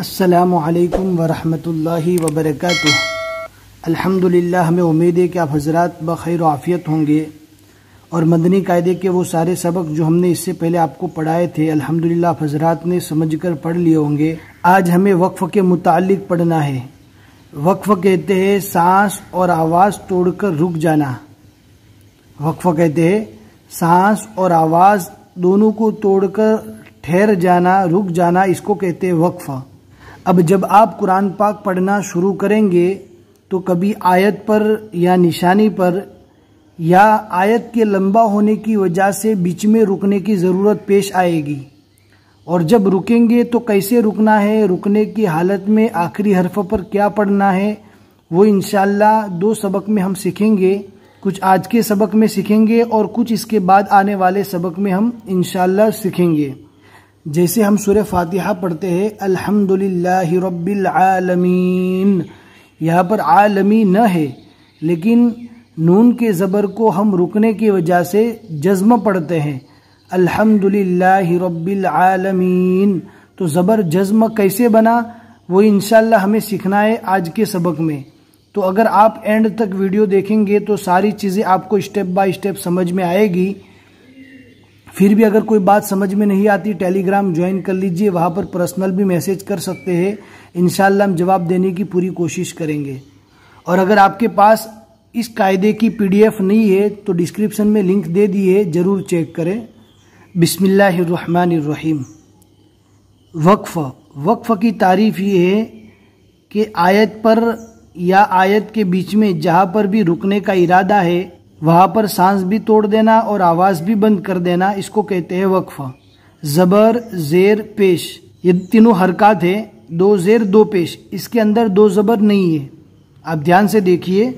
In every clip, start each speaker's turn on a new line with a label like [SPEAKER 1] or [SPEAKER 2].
[SPEAKER 1] असलकम वरहि वबरक अल्हम्दुलिल्लाह हमें उम्मीद है कि आप हजरात बखैर आफ़ियत होंगे और मदनी कायदे के वो सारे सबक जो हमने इससे पहले आपको पढ़ाए थे अल्हम्दुलिल्लाह आप हजरात ने समझ कर पढ़ लिए होंगे आज हमें वक्फ़ के मुतालिक पढ़ना है वक्फ़ कहते हैं सांस और आवाज़ तोड़कर रुक जाना वक्फ़ कहते हैं सांस और आवाज़ दोनों को तोड़कर ठहर जाना रुक जाना इसको कहते हैं वक्फ़ अब जब आप कुरान पाक पढ़ना शुरू करेंगे तो कभी आयत पर या निशानी पर या आयत के लंबा होने की वजह से बीच में रुकने की ज़रूरत पेश आएगी और जब रुकेंगे तो कैसे रुकना है रुकने की हालत में आखिरी हरफ पर क्या पढ़ना है वो इन दो सबक में हम सीखेंगे कुछ आज के सबक में सीखेंगे और कुछ इसके बाद आने वाले सबक में हम इन सीखेंगे जैसे हम सूर्य फातिहा पढ़ते हैं अल्हम्दुलिल्लाह रब्बिल आलमीन यहाँ पर आलमी न है लेकिन नून के ज़बर को हम रुकने की वजह से जज्म पढ़ते हैं अल्हम्दुलिल्लाह रब्बिल आलमीन तो ज़बर जज्म कैसे बना वो इन हमें सीखना है आज के सबक में तो अगर आप एंड तक वीडियो देखेंगे तो सारी चीज़ें आपको स्टेप बाय स्टेप समझ में आएगी फिर भी अगर कोई बात समझ में नहीं आती टेलीग्राम ज्वाइन कर लीजिए वहाँ पर पर्सनल भी मैसेज कर सकते हैं इन हम जवाब देने की पूरी कोशिश करेंगे और अगर आपके पास इस कायदे की पीडीएफ नहीं है तो डिस्क्रिप्शन में लिंक दे दी है ज़रूर चेक करें बिसमीम वक्फ़ वक्फ़ की तारीफ ये है कि आयत पर या आयत के बीच में जहाँ पर भी रुकने का इरादा है वहाँ पर सांस भी तोड़ देना और आवाज़ भी बंद कर देना इसको कहते हैं वक्फा ज़बर ज़ेर पेश ये तीनों हरकत है दो ज़ेर दो पेश इसके अंदर दो ज़बर नहीं है आप ध्यान से देखिए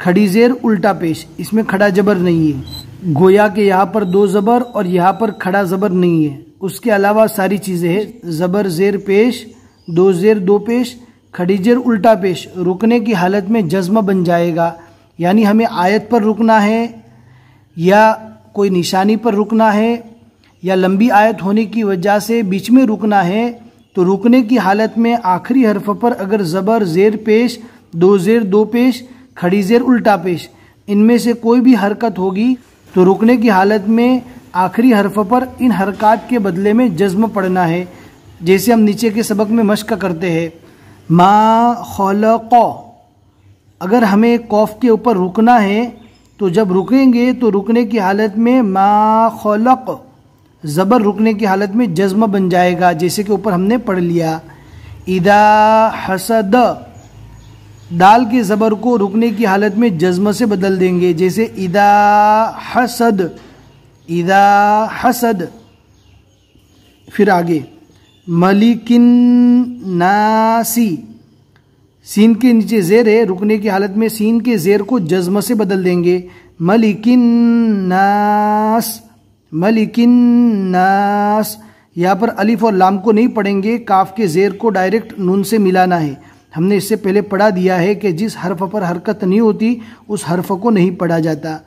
[SPEAKER 1] खड़ी ज़ेर उल्टा पेश इसमें खड़ा ज़बर नहीं है गोया के यहाँ पर दो ज़बर और यहाँ पर खड़ा ज़बर नहीं है उसके अलावा सारी चीज़ें हैं ज़बर ज़ेर पेश दो ज़ेर दो पेश खड़ी ज़ेर उल्टा पेश रुकने की हालत में जज्म बन जाएगा यानी हमें आयत पर रुकना है या कोई निशानी पर रुकना है या लंबी आयत होने की वजह से बीच में रुकना है तो रुकने की हालत में आखिरी हरफ पर अगर ज़बर ज़ेर पेश दो ज़ेर दो पेश खड़ी ज़ेर उल्टा पेश इनमें से कोई भी हरकत होगी तो रुकने की हालत में आखिरी हरफ पर इन हरकत के बदले में जज्म पढ़ना है जैसे हम नीचे के सबक में मश्क करते हैं मा खौल अगर हमें कौफ के ऊपर रुकना है तो जब रुकेंगे तो रुकने की हालत में मा खलक ज़बर रुकने की हालत में जज्म बन जाएगा जैसे कि ऊपर हमने पढ़ लिया इदा हसद दाल के ज़बर को रुकने की हालत में जज्म से बदल देंगे जैसे इदा हसद इदा हसद फिर आगे मलिकिन नासी सीन के नीचे जेर है रुकने की हालत में सीन के जेर को जज्म से बदल देंगे मलिकिन नास मलिकिन नास यहाँ पर अलिफ और लाम को नहीं पढ़ेंगे काफ के जेर को डायरेक्ट नून से मिलाना है हमने इससे पहले पढ़ा दिया है कि जिस हर्फ पर हरकत नहीं होती उस हर्फ को नहीं पढ़ा जाता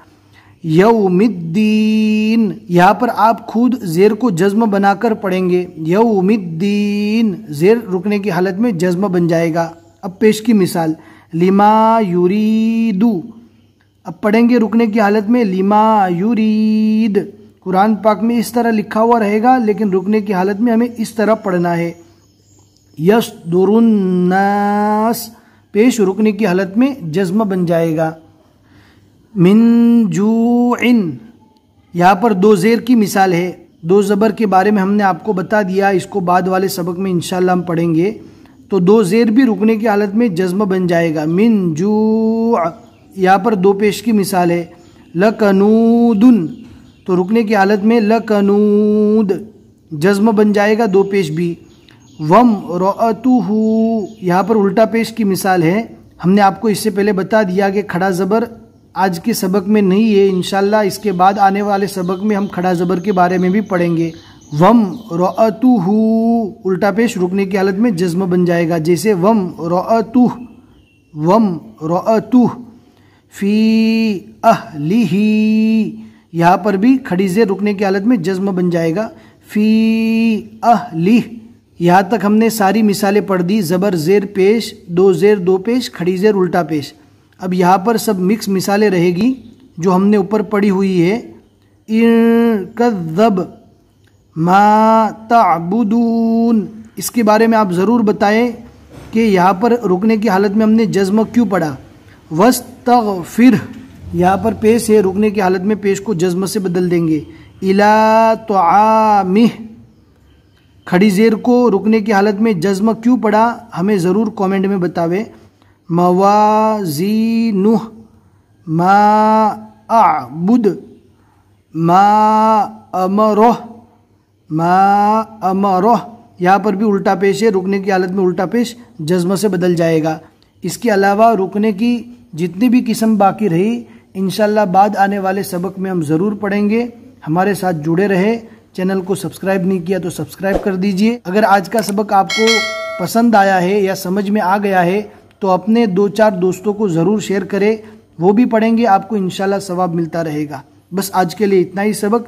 [SPEAKER 1] यउमिद्दीन यहाँ पर आप खुद जेर को जज्म बनाकर पढ़ेंगे यउमिद्दीन जेर रुकने की हालत में जज्म बन जाएगा अब पेश की मिसाल लिमा यूरीदू अब पढ़ेंगे रुकने की हालत में लिमा यूरीद कुरान पाक में इस तरह लिखा हुआ रहेगा लेकिन रुकने की हालत में हमें इस तरह पढ़ना है यश दुरुन्नास पेश रुकने की हालत में जज्म बन जाएगा मिन जू इन यहाँ पर दो ज़ेर की मिसाल है दो ज़बर के बारे में हमने आपको बता दिया इसको बाद वाले सबक में इंशाल्लाह हम पढ़ेंगे तो दो ज़ेर भी रुकने की हालत में जज्म बन जाएगा मिन जू यहाँ पर दो पेश की मिसाल है लकनूदन तो रुकने की हालत में लकनूद जज्म बन जाएगा दो पेश भी वम रोतुहू यहाँ पर उल्टा पेश की मिसाल है हमने आपको इससे पहले बता दिया कि खड़ा ज़बर आज के सबक में नहीं है इनशाला इसके बाद आने वाले सबक में हम खड़ा ज़बर के बारे में भी पढ़ेंगे वम रोअतु उल्टा पेश रुकने की हालत में जज्म बन जाएगा जैसे वम रोअतु वम रोअतु फी ही यहाँ पर भी खड़ी जेर रुकने की हालत में जज्म बन जाएगा फी अहली यहाँ तक हमने सारी मिसालें पढ़ दी ज़बर जेर पेश दो जेर दो पेश खड़ी जेर उल्टा पेश अब यहाँ पर सब मिक्स मिसालें रहेगी जो हमने ऊपर पढ़ी हुई है इन कदब माताबुदून इसके बारे में आप ज़रूर बताएं कि यहाँ पर रुकने की हालत में हमने जज्म क्यों पढ़ा वस्त फिर यहाँ पर पेश है रुकने की हालत में पेश को जज्म से बदल देंगे इला तो खड़ी जेर को रुकने की हालत में जज्म क्यों पड़ा हमें ज़रूर कमेंट में बतावे मवाजी नुह मा आबुद मा अमरोह मा अमरोह यहाँ पर भी उल्टा पेश है रुकने की हालत में उल्टा पेश जज्म से बदल जाएगा इसके अलावा रुकने की जितनी भी किस्म बाकी रही इन बाद आने वाले सबक में हम ज़रूर पढ़ेंगे हमारे साथ जुड़े रहे चैनल को सब्सक्राइब नहीं किया तो सब्सक्राइब कर दीजिए अगर आज का सबक आपको पसंद आया है या समझ में आ गया है तो अपने दो चार दोस्तों को ज़रूर शेयर करें वो भी पढ़ेंगे आपको इन सवाब मिलता रहेगा बस आज के लिए इतना ही सबक